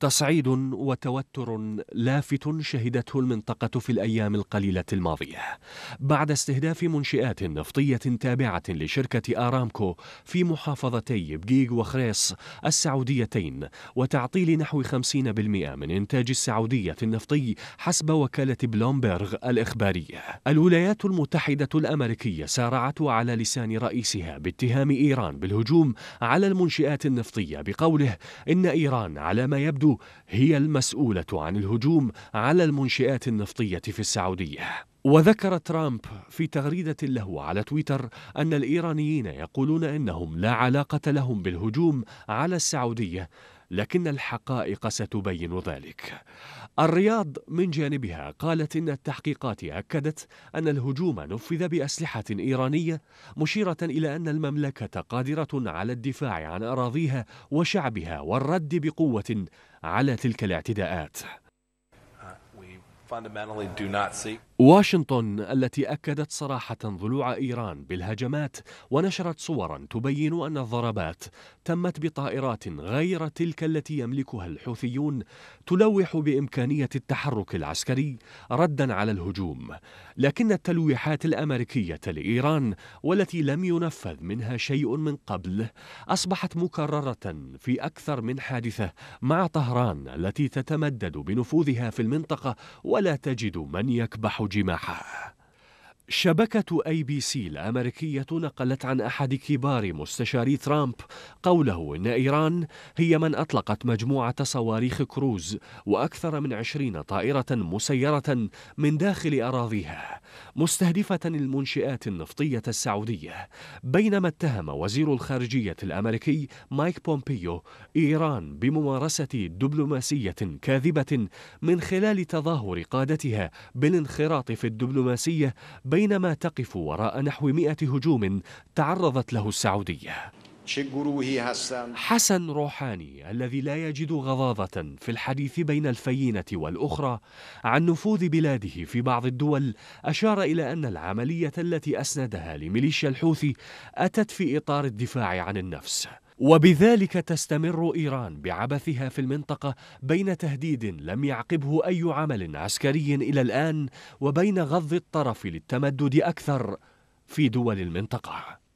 تصعيد وتوتر لافت شهدته المنطقة في الأيام القليلة الماضية بعد استهداف منشئات نفطية تابعة لشركة آرامكو في محافظتي بقيق وخريص السعوديتين وتعطيل نحو 50% من إنتاج السعودية النفطي حسب وكالة بلومبرغ الإخبارية الولايات المتحدة الأمريكية سارعت على لسان رئيسها باتهام إيران بالهجوم على المنشئات النفطية بقوله إن إيران على ما يبدو هي المسؤولة عن الهجوم على المنشئات النفطية في السعودية وذكر ترامب في تغريدة له على تويتر أن الإيرانيين يقولون إنهم لا علاقة لهم بالهجوم على السعودية لكن الحقائق ستبين ذلك. الرياض من جانبها قالت إن التحقيقات أكدت أن الهجوم نفذ بأسلحة إيرانية مشيرة إلى أن المملكة قادرة على الدفاع عن أراضيها وشعبها والرد بقوة على تلك الاعتداءات. واشنطن التي أكدت صراحة ضلوع إيران بالهجمات ونشرت صورا تبين أن الضربات تمت بطائرات غير تلك التي يملكها الحوثيون تلوح بإمكانية التحرك العسكري ردا على الهجوم لكن التلويحات الأمريكية لإيران والتي لم ينفذ منها شيء من قبل أصبحت مكررة في أكثر من حادثة مع طهران التي تتمدد بنفوذها في المنطقة ولا تجد من يكبح جماحه شبكة أي بي سي الأمريكية نقلت عن أحد كبار مستشاري ترامب قوله إن إيران هي من أطلقت مجموعة صواريخ كروز وأكثر من عشرين طائرة مسيرة من داخل أراضيها مستهدفة المنشئات النفطية السعودية بينما اتهم وزير الخارجية الأمريكي مايك بومبيو إيران بممارسة دبلوماسية كاذبة من خلال تظاهر قادتها بالانخراط في الدبلوماسية بينما تقف وراء نحو مئة هجوم تعرضت له السعودية حسن روحاني الذي لا يجد غضاضة في الحديث بين الفينة والأخرى عن نفوذ بلاده في بعض الدول أشار إلى أن العملية التي أسندها لميليشيا الحوثي أتت في إطار الدفاع عن النفس وبذلك تستمر إيران بعبثها في المنطقة بين تهديد لم يعقبه أي عمل عسكري إلى الآن وبين غض الطرف للتمدد أكثر في دول المنطقة